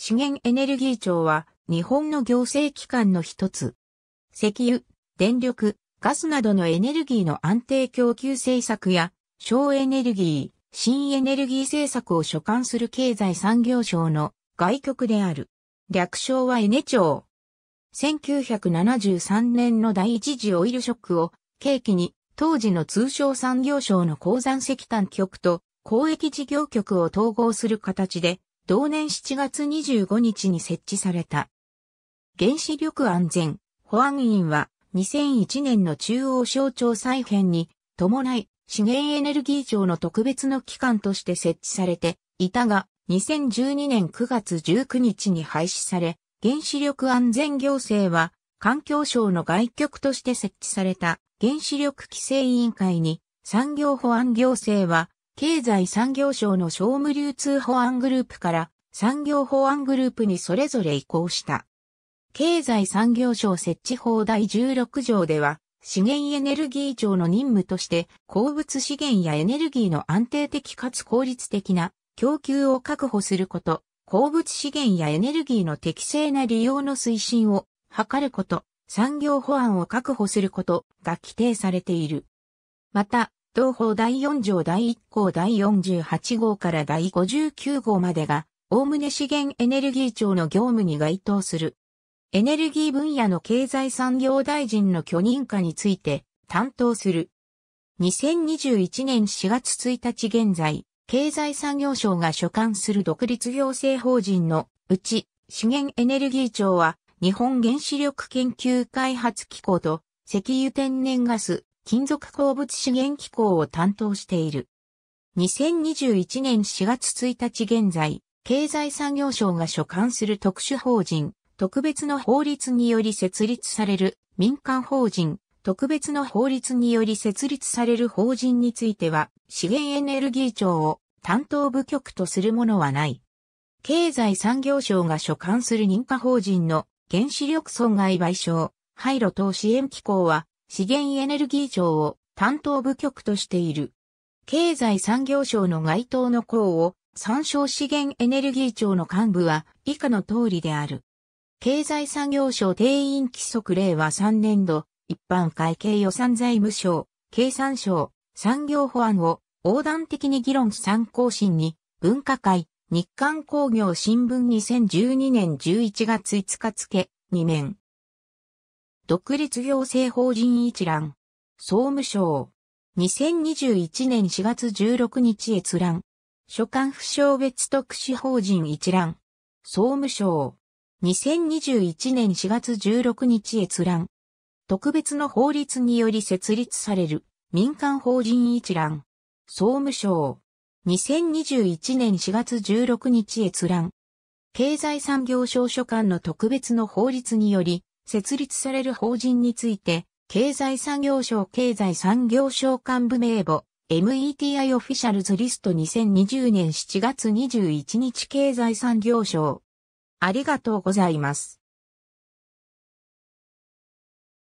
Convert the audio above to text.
資源エネルギー庁は日本の行政機関の一つ。石油、電力、ガスなどのエネルギーの安定供給政策や省エネルギー、新エネルギー政策を所管する経済産業省の外局である。略称はエネ庁。1973年の第一次オイルショックを契機に当時の通商産業省の鉱山石炭局と公益事業局を統合する形で同年7月25日に設置された。原子力安全保安委員は2001年の中央省庁再編に伴い資源エネルギー庁の特別の機関として設置されていたが2012年9月19日に廃止され原子力安全行政は環境省の外局として設置された原子力規制委員会に産業保安行政は経済産業省の商務流通法案グループから産業法案グループにそれぞれ移行した。経済産業省設置法第16条では、資源エネルギー庁の任務として、鉱物資源やエネルギーの安定的かつ効率的な供給を確保すること、鉱物資源やエネルギーの適正な利用の推進を図ること、産業保安を確保することが規定されている。また、情法第4条第1項第48号から第59号までが、おおむね資源エネルギー庁の業務に該当する。エネルギー分野の経済産業大臣の許認可について担当する。2021年4月1日現在、経済産業省が所管する独立行政法人のうち、資源エネルギー庁は、日本原子力研究開発機構と石油天然ガス、金属鉱物資源機構を担当している。2021年4月1日現在、経済産業省が所管する特殊法人、特別の法律により設立される民間法人、特別の法律により設立される法人については、資源エネルギー庁を担当部局とするものはない。経済産業省が所管する認可法人の原子力損害賠償、廃炉等支援機構は、資源エネルギー庁を担当部局としている。経済産業省の該当の項を参照資源エネルギー庁の幹部は以下の通りである。経済産業省定員規則令和3年度一般会計予算財務省、経産省、産業保安を横断的に議論参考審に分科会、日刊工業新聞2012年11月5日付、2面、独立行政法人一覧。総務省。2021年4月16日閲覧。所管不詳別特殊法人一覧。総務省。2021年4月16日閲覧。特別の法律により設立される民間法人一覧。総務省。2021年4月16日閲覧。経済産業省所管の特別の法律により設立される法人について、経済産業省経済産業省幹部名簿 METI オフィシャルズリスト2020年7月21日経済産業省ありがとうございます。